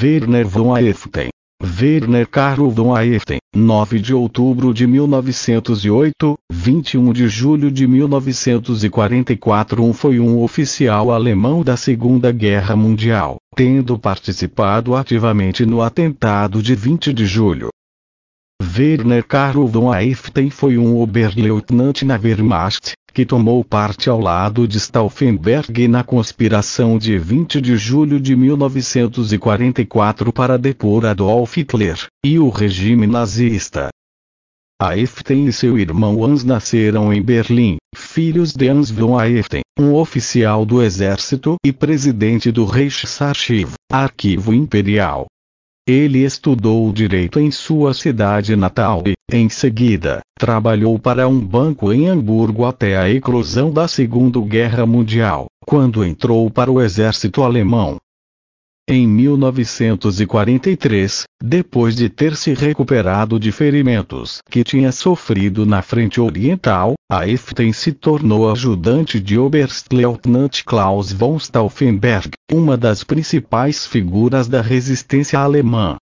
Werner von Aeften. Werner Karl von Aeften, 9 de outubro de 1908, 21 de julho de 1944 um foi um oficial alemão da Segunda Guerra Mundial, tendo participado ativamente no atentado de 20 de julho. Werner Karl von Aeften foi um Oberleutnant na Wehrmacht, que tomou parte ao lado de Stauffenberg na conspiração de 20 de julho de 1944 para depor Adolf Hitler, e o regime nazista. Eften e seu irmão Hans nasceram em Berlim, filhos de Hans von Eften, um oficial do exército e presidente do Reichsarchiv, arquivo imperial, ele estudou direito em sua cidade natal e, em seguida, trabalhou para um banco em Hamburgo até a eclosão da Segunda Guerra Mundial, quando entrou para o exército alemão. Em 1943, depois de ter se recuperado de ferimentos que tinha sofrido na frente oriental, Eften se tornou ajudante de Oberstleutnant Klaus von Stauffenberg, uma das principais figuras da resistência alemã.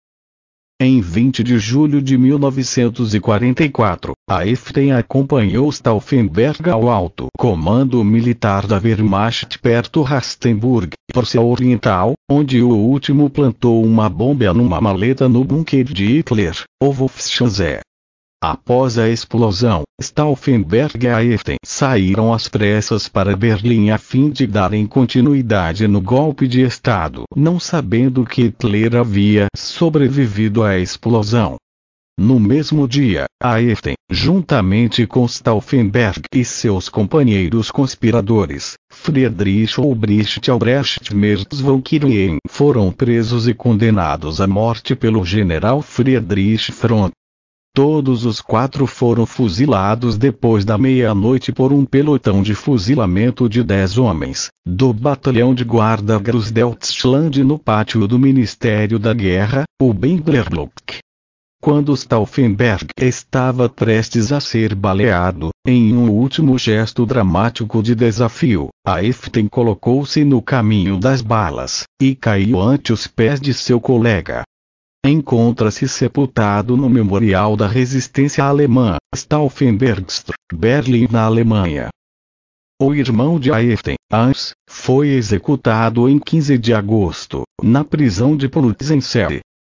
Em 20 de julho de 1944, a Eften acompanhou Stauffenberg ao alto comando militar da Wehrmacht perto Rastenburg, Prússia Oriental, onde o último plantou uma bomba numa maleta no bunker de Hitler, Ovofschanzé. Após a explosão, Stauffenberg e Ayrton saíram às pressas para Berlim a fim de darem continuidade no golpe de Estado, não sabendo que Hitler havia sobrevivido à explosão. No mesmo dia, Ayrton, juntamente com Stauffenberg e seus companheiros conspiradores, Friedrich Ulbricht Albrecht Merz von Kirien foram presos e condenados à morte pelo general Friedrich Front. Todos os quatro foram fuzilados depois da meia-noite por um pelotão de fuzilamento de dez homens, do batalhão de guarda Grusdeltsland no pátio do Ministério da Guerra, o Benglerblock. Quando Stauffenberg estava prestes a ser baleado, em um último gesto dramático de desafio, a Eften colocou-se no caminho das balas, e caiu ante os pés de seu colega. Encontra-se sepultado no Memorial da Resistência Alemã, Stauffenbergstr, Berlim, na Alemanha. O irmão de Aeften, Hans, foi executado em 15 de agosto, na prisão de Plötzensee.